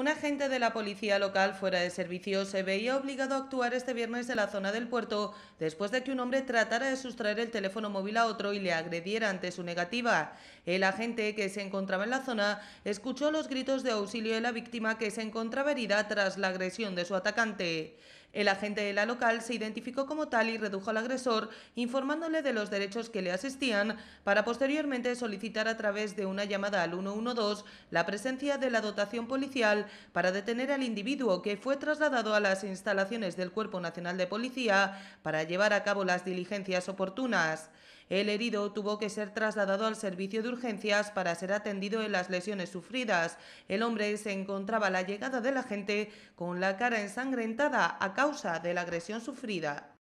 Un agente de la policía local fuera de servicio se veía obligado a actuar este viernes en la zona del puerto después de que un hombre tratara de sustraer el teléfono móvil a otro y le agrediera ante su negativa. El agente que se encontraba en la zona escuchó los gritos de auxilio de la víctima que se encontraba herida tras la agresión de su atacante. El agente de la local se identificó como tal y redujo al agresor, informándole de los derechos que le asistían, para posteriormente solicitar a través de una llamada al 112 la presencia de la dotación policial para detener al individuo que fue trasladado a las instalaciones del Cuerpo Nacional de Policía para llevar a cabo las diligencias oportunas. El herido tuvo que ser trasladado al servicio de urgencias para ser atendido en las lesiones sufridas. El hombre se encontraba a la llegada de la gente con la cara ensangrentada a causa de la agresión sufrida